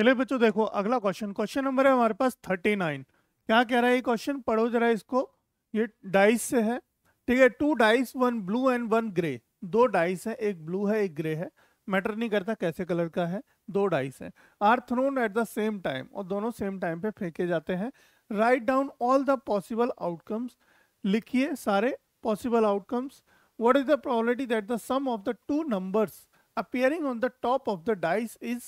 चलिए बच्चों देखो अगला क्वेश्चन क्वेश्चन नंबर है हमारे पास थर्टी नाइन क्या कह रहा है ये क्वेश्चन पढ़ो जरा इसको ये डाइस से है ठीक है two dice one blue and one grey दो डाइस है एक ब्लू है एक ग्रे है मैटर नहीं करता कैसे कलर का है दो डाइस है are thrown at the same time और दोनों सेम टाइम पे फेंके जाते हैं write down all the possible outcomes लिखिए सारे possible outcomes what is the probability that the sum of the two numbers appearing on the top of the dice is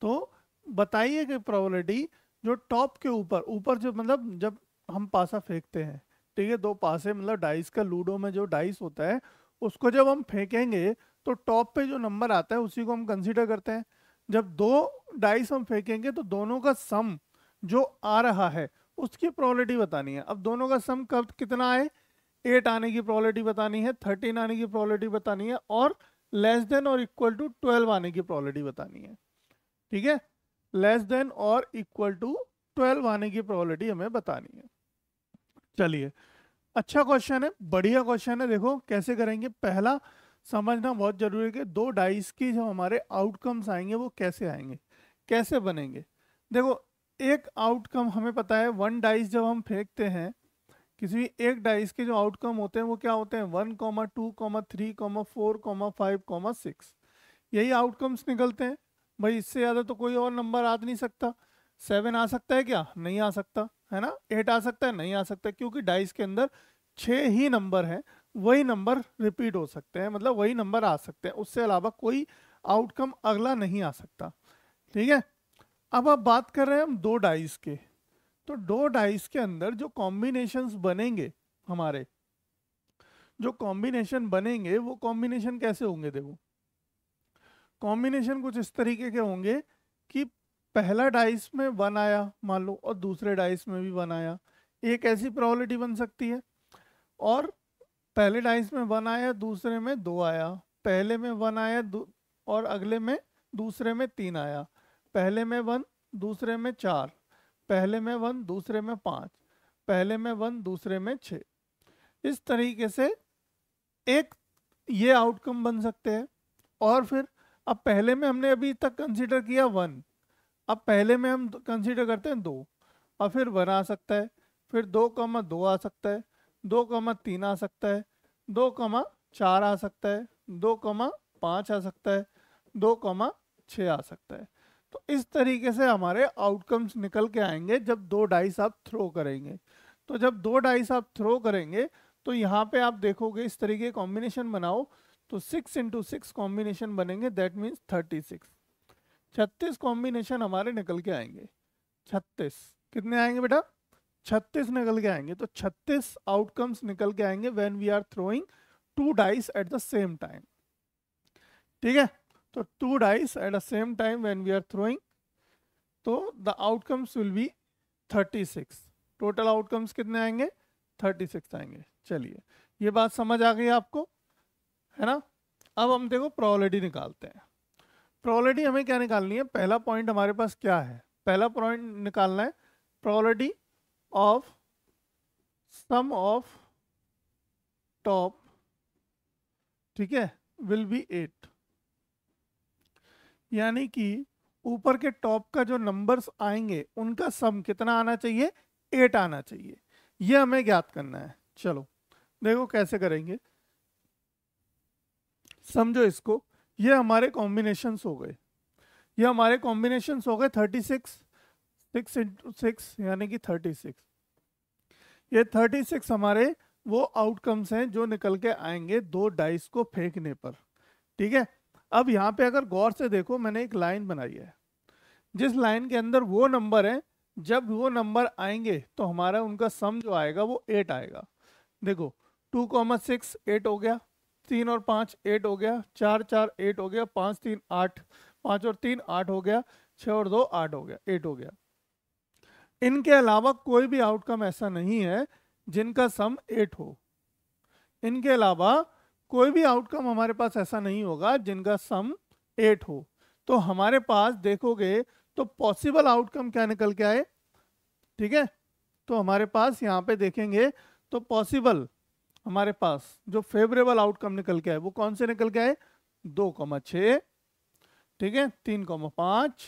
तो बताइए कि प्रोबेबिलिटी जो टॉप के ऊपर ऊपर जो मतलब जब हम पासा फेंकते हैं ठीक है दो पासे मतलब डाइस का लूडो में जो डाइस होता है उसको जब हम फेंकेंगे तो टॉप पे जो नंबर आता है उसी को हम कंसीडर करते हैं जब दो डाइस हम फेंकेंगे तो दोनों का सम जो आ रहा है उसकी प्रोबेबिलिटी बतानी है अब दोनों का सम कब कितना आए एट आने की प्रोबेबिलिटी बतानी है थर्टीन आने की प्रोबेबिलिटी बतानी है और लेस देन और इक्वल टू ट्वेल्व आने की प्रोबेबिलिटी बतानी है ठीक है लेस देन और इक्वल टू ट्वेल्व आने की प्रोबेबिलिटी हमें बतानी है चलिए अच्छा क्वेश्चन है बढ़िया क्वेश्चन है देखो कैसे करेंगे पहला समझना बहुत जरूरी है कि दो डाइस की जो हमारे आउटकम्स आएंगे वो कैसे आएंगे कैसे बनेंगे देखो एक आउटकम हमें पता है वन डाइस जब हम फेंकते हैं किसी भी एक डाइस के जो आउटकम होते हैं वो क्या होते हैं one comma two comma three comma four comma five comma six यही आउटकम्स निकलते हैं भाई इससे ज़्यादा तो कोई और नंबर आ नहीं सकता सेवन आ सकता है क्या नहीं आ सकता है ना एट आ सकता है नहीं आ सकता क्योंकि डाइस के अंदर छः ही नंबर हैं वही नंबर रिपीट हो सकते हैं मतलब वही नंबर आ सकते हैं उससे अलावा कोई आउटकम अगला नहीं आ सकता ठीक है अब आप बात कर रहे हैं हम दो डाइस के तो दो डाइस के अंदर जो कॉम्बिनेशंस बनेंगे हमारे जो कॉम्बिनेशन बनेंगे वो कॉम्बिनेशन कैसे होंगे देखो कॉम्बिनेशन कुछ इस तरीके के होंगे कि पहला डाइस में वन आया मान लो और दूसरे डाइस में भी वन आया एक ऐसी प्रॉबलिटी बन सकती है और पहले डाइस में वन आया दूसरे में दो आया पहले में वन आया और अगले में दूसरे में तीन आया पहले में वन दूसरे में चार पहले में वन दूसरे में पाँच पहले में वन दूसरे में छः इस तरीके से एक ये आउटकम बन सकते हैं और फिर अब पहले में हमने अभी तक कंसीडर किया वन अब पहले में हम कंसीडर करते हैं दो और फिर वन आ सकता है फिर दो कमा दो आ सकता है दो कमा तीन आ सकता है दो कमा चार आ सकता है दो कमा पाँच आ सकता है दो कमा छ आ सकता है तो इस तरीके से हमारे आउटकम्स निकल के आएंगे जब दो डाइस आप थ्रो करेंगे तो जब दो डाइस आप थ्रो करेंगे तो यहाँ पे आप देखोगे इस तरीके कॉम्बिनेशन बनाओ तो सिक्स इंटू सिक्स कॉम्बिनेशन बनेंगे दैट मीन्स थर्टी सिक्स छत्तीस कॉम्बिनेशन हमारे निकल के आएंगे छत्तीस कितने आएंगे बेटा छत्तीस निकल के आएंगे तो छत्तीस आउटकम्स निकल के आएंगे when we are throwing two dice at the same time ठीक है तो two dice at the same time when we are throwing तो the outcomes will be thirty six total outcomes कितने आएंगे थर्टी सिक्स आएंगे चलिए ये बात समझ आ गई आपको है ना अब हम देखो प्रोबेबिलिटी निकालते हैं प्रोबेबिलिटी हमें क्या निकालनी है पहला पॉइंट हमारे पास क्या है पहला पॉइंट निकालना है probability of sum of top ठीक है विल बी एट यानी कि ऊपर के टॉप का जो नंबर्स आएंगे उनका सम कितना आना चाहिए एट आना चाहिए यह हमें ज्ञात करना है चलो देखो कैसे करेंगे समझो इसको ये हमारे कॉम्बिनेशंस हो गए ये हमारे कॉम्बिनेशंस हो गए thirty six six into six यानी कि थर्टी सिक्स ये थर्टी सिक्स हमारे वो आउटकम्स हैं जो निकल के आएंगे दो डाइस को फेंकने पर ठीक है अब यहाँ पे अगर गौर से देखो मैंने एक लाइन बनाई है जिस लाइन के अंदर वो नंबर है जब वो नंबर आएंगे तो हमारा उनका सम जो आएगा वो एट आएगा देखो टू कॉमा सिक्स एट हो गया तीन और पाँच एट हो गया चार चार एट हो गया पाँच तीन आठ पाँच और तीन आठ हो गया छः और दो आठ हो गया एट हो गया इनके अलावा कोई भी आउटकम ऐसा नहीं है जिनका सम एट हो इनके अलावा कोई भी आउटकम हमारे पास ऐसा नहीं होगा जिनका सम एट हो तो हमारे पास देखोगे तो पॉसिबल आउटकम क्या निकल के आए ठीक है तो हमारे पास यहाँ पे देखेंगे तो पॉसिबल हमारे पास जो फेवरेबल आउटकम निकल के आए वो कौन से निकल के आए दो कौमा छ ठीक है तीन कौमा पांच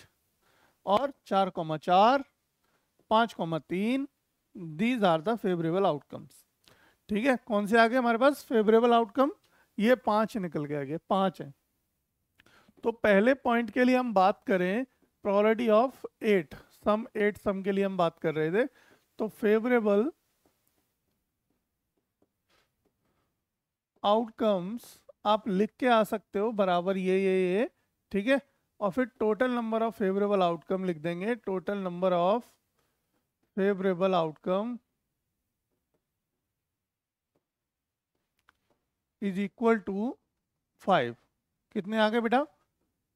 और चार कौमा चार पांच कौमा तीन these are the favourable outcomes ठीक है कौन से आ गए हमारे पास फेवरेबल आउटकम ये पांच निकल के आ गए पांच है तो पहले पॉइंट के लिए हम बात करें probability of eight sum eight sum के लिए हम बात कर रहे थे तो फेवरेबल आउटकम्स आप लिख के आ सकते हो बराबर ये ये ये ठीक है और फिर total number of favourable outcome लिख देंगे total number of favourable outcome is equal to five कितने आ गए बेटा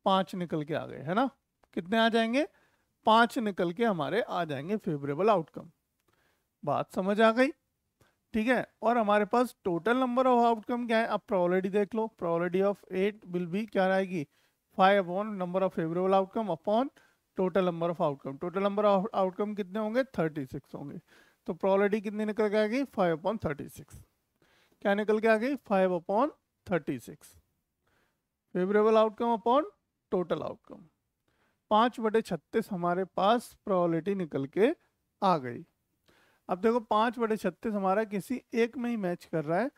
पांच निकल के आ गए है ना कितने आ जाएंगे पांच निकल के हमारे आ जाएंगे फेवरेबल आउटकम बात समझ आ गई ठीक है और हमारे पास टोटल नंबर ऑफ आउटकम क्या है आप प्रॉबलिटी देख लो probability of eight will be क्या रहेगी five upon number of favourable outcome upon total number of outcome total number of outcome कितने होंगे थर्टी सिक्स होंगे तो प्रॉबलिटी कितनी निकल के आ गई फाइव अपॉन थर्टी सिक्स क्या निकल के आ गई five upon thirty six favourable outcome upon total outcome पाँच बटे छत्तीस हमारे पास प्रॉबलिटी निकल के आ गई अब देखो पांच बटे छत्तीस हमारा किसी एक में ही मैच कर रहा है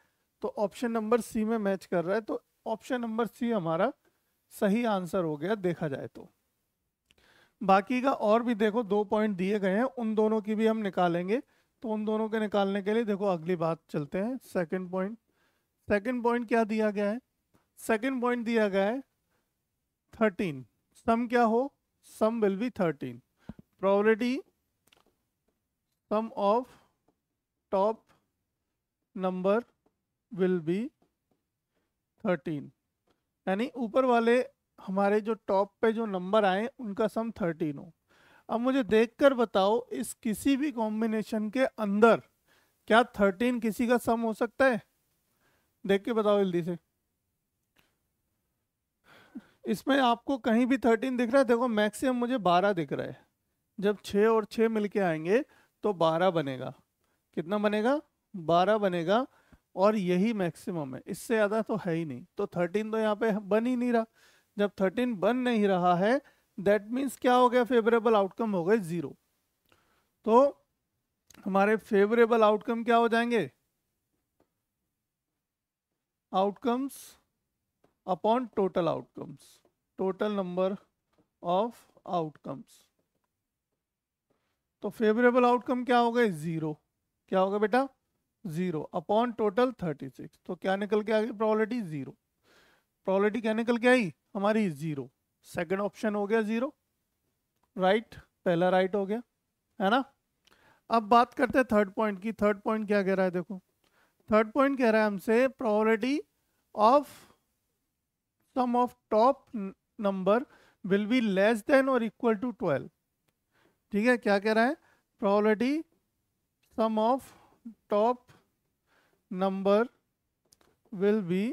तो ऑप्शन नंबर सी में मैच कर रहा है तो ऑप्शन नंबर सी हमारा सही आंसर हो गया देखा जाए तो बाकी का और भी देखो दो पॉइंट दिए गए हैं उन दोनों की भी हम निकालेंगे तो उन दोनों के निकालने के लिए देखो अगली बात चलते हैं सेकंड पॉइंट सेकंड पॉइंट क्या दिया गया है सेकंड पॉइंट दिया गया है थर्टीन सम क्या हो sum will be thirteen probability sum of top number will be 13 यानी ऊपर वाले हमारे जो टॉप पे जो नंबर आए उनका सम 13 हो अब मुझे देखकर बताओ इस किसी भी कॉम्बिनेशन के अंदर क्या 13 किसी का सम हो सकता है देख के बताओ जल्दी से इसमें आपको कहीं भी 13 दिख रहा है देखो मैक्सिमम मुझे 12 दिख रहा है जब 6 और 6 मिलके आएंगे तो बारह बनेगा कितना बनेगा बारह बनेगा और यही मैक्सिमम है इससे ज़्यादा तो है ही नहीं तो थर्टीन तो यहाँ पे बन ही नहीं रहा जब थर्टीन बन नहीं रहा है दैट मीन्स क्या हो गया फेवरेबल आउटकम हो गए ज़ीरो तो हमारे फेवरेबल आउटकम क्या हो जाएंगे outcomes upon total outcomes total number of outcomes तो फेवरेबल आउटकम क्या हो गए जीरो क्या होगा बेटा zero upon total thirty six तो क्या निकल के आ गई प्रॉबलिटी जीरो प्रॉबलिटी क्या निकल के आई हमारी जीरो सेकंड ऑप्शन हो गया जीरो राइट पहला राइट हो गया है ना अब बात करते हैं थर्ड पॉइंट की थर्ड पॉइंट क्या कह रहा है देखो थर्ड पॉइंट कह रहा है हमसे probability of sum of top number will be less than और इक्वल टू ट्वेल्व ठीक है क्या कह रहा है probability sum of top number will be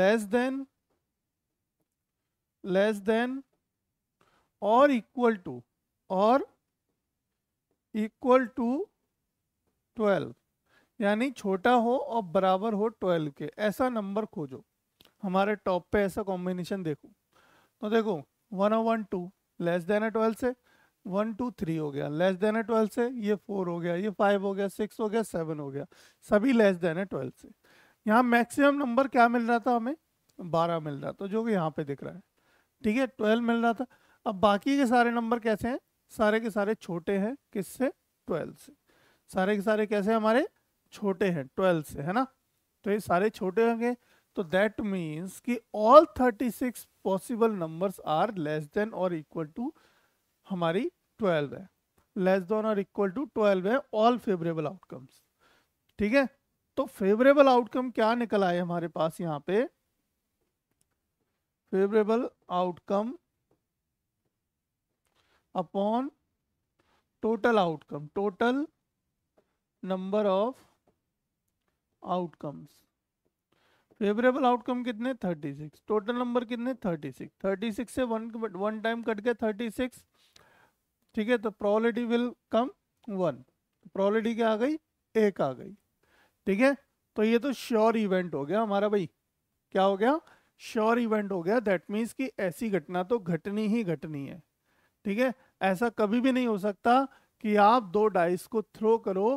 less than less than और इक्वल टू और इक्वल टू ट्वेल्व यानी छोटा हो और बराबर हो ट्वेल्व के ऐसा नंबर खोजो हमारे टॉप पे ऐसा कॉम्बिनेशन देखो तो देखो one of one two less than है ट्वेल्व से वन टू थ्री हो गया लेस देन है ट्वेल्व से ये फोर हो गया ये फाइव हो गया सिक्स हो गया सेवन हो गया सभी लेस देन है ट्वेल्व से यहाँ मैक्सिमम नंबर क्या मिल रहा था हमें बारह मिल रहा था जो कि यहाँ पे दिख रहा है ठीक है ट्वेल्व मिल रहा था अब बाकी के सारे नंबर कैसे हैं सारे के सारे छोटे हैं किस से ट्वेल्व से सारे के सारे कैसे हमारे छोटे हैं ट्वेल्व से है ना तो ये सारे छोटे होंगे तो दैट मीन्स कि all 36 possible numbers are less than और इक्वल टू हमारी 12 है लेस देन और इक्वल टू 12 है ऑल फेवरेबल आउटकम्स ठीक है तो फेवरेबल आउटकम क्या निकल आए हमारे पास यहाँ पे favourable outcome upon total outcome total number of outcomes favourable outcome कितने 36 टोटल नंबर कितने 36 36 से वन वन टाइम कट के 36 ठीक है तो probability will come one probability क्या आ गई एक आ गई ठीक है तो ये तो श्योर इवेंट हो गया हमारा भाई क्या हो गया श्योर इवेंट हो गया दैट मीन्स कि ऐसी घटना तो घटनी ही घटनी है ठीक है ऐसा कभी भी नहीं हो सकता कि आप दो डाइस को थ्रो करो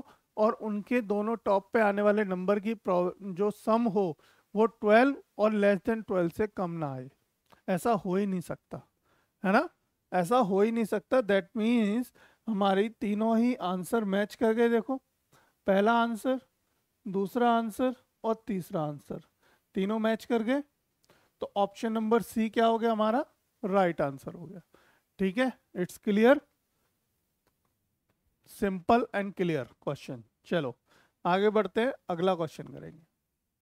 और उनके दोनों टॉप पे आने वाले नंबर की जो सम हो वो ट्वेल्व और लेस देन ट्वेल्व से कम ना आए ऐसा हो ही नहीं सकता है ना ऐसा हो ही नहीं सकता दैट मीन्स हमारी तीनों ही आंसर मैच कर गए देखो पहला आंसर दूसरा आंसर और तीसरा आंसर तीनों मैच कर गए तो ऑप्शन नंबर सी क्या हो गया हमारा राइट right आंसर हो गया ठीक है it's clear simple and clear question चलो आगे बढ़ते हैं अगला क्वेश्चन करेंगे